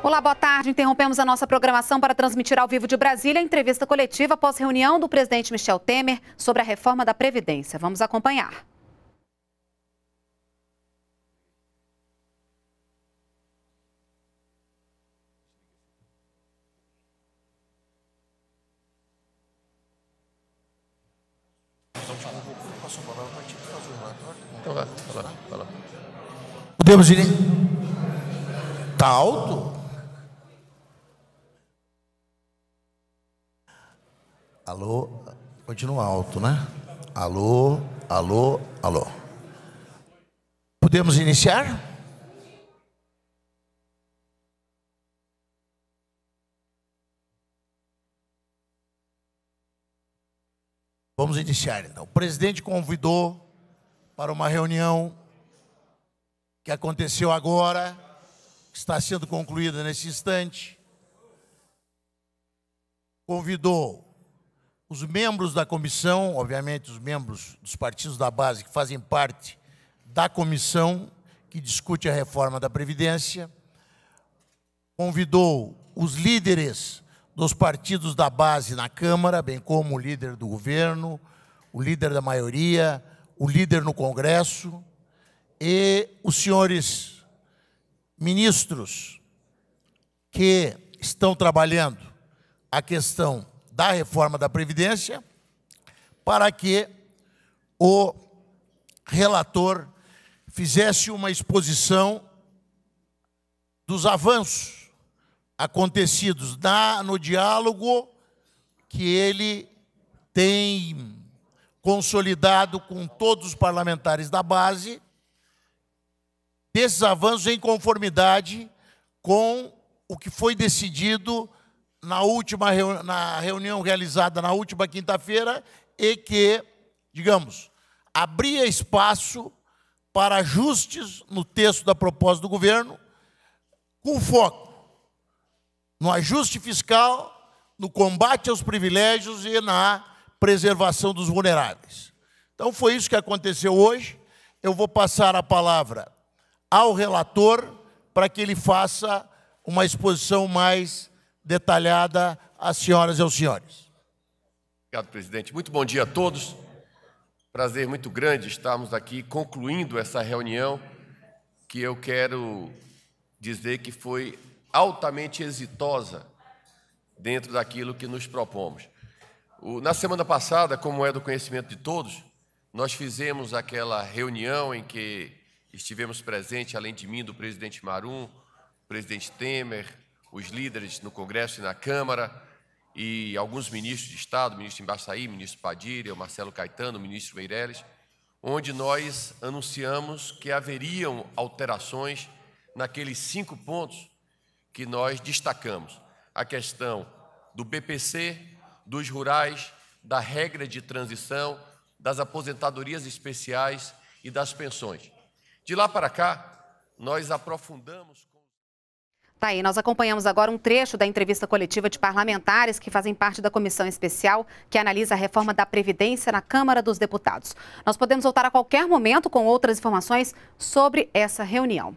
Olá, boa tarde. Interrompemos a nossa programação para transmitir ao vivo de Brasília a entrevista coletiva após reunião do presidente Michel Temer sobre a reforma da Previdência. Vamos acompanhar. passou a palavra para ti Então vai, vai lá, vai lá. Podemos ir? Está alto? Alô, continua alto, né? Alô, alô, alô. Podemos iniciar? Vamos iniciar então. O presidente convidou para uma reunião que aconteceu agora, que está sendo concluída nesse instante. Convidou os membros da comissão, obviamente os membros dos partidos da base que fazem parte da comissão que discute a reforma da Previdência, convidou os líderes dos partidos da base na Câmara, bem como o líder do governo, o líder da maioria, o líder no Congresso e os senhores ministros que estão trabalhando a questão da reforma da Previdência para que o relator fizesse uma exposição dos avanços acontecidos na, no diálogo que ele tem consolidado com todos os parlamentares da base, desses avanços em conformidade com o que foi decidido na última na reunião realizada na última quinta-feira e que, digamos, abria espaço para ajustes no texto da proposta do governo com foco no ajuste fiscal, no combate aos privilégios e na preservação dos vulneráveis. Então, foi isso que aconteceu hoje. Eu vou passar a palavra ao relator para que ele faça uma exposição mais detalhada às senhoras e aos senhores. Obrigado, presidente. Muito bom dia a todos. Prazer muito grande estarmos aqui concluindo essa reunião que eu quero dizer que foi altamente exitosa dentro daquilo que nos propomos. O, na semana passada, como é do conhecimento de todos, nós fizemos aquela reunião em que estivemos presentes, além de mim, do presidente Marum, presidente Temer, os líderes no Congresso e na Câmara, e alguns ministros de Estado, ministro Embaçaí, ministro Padilha, o Marcelo Caetano, o ministro Meireles, onde nós anunciamos que haveriam alterações naqueles cinco pontos que nós destacamos: a questão do BPC, dos rurais, da regra de transição, das aposentadorias especiais e das pensões. De lá para cá, nós aprofundamos. Tá aí, nós acompanhamos agora um trecho da entrevista coletiva de parlamentares que fazem parte da comissão especial que analisa a reforma da Previdência na Câmara dos Deputados. Nós podemos voltar a qualquer momento com outras informações sobre essa reunião.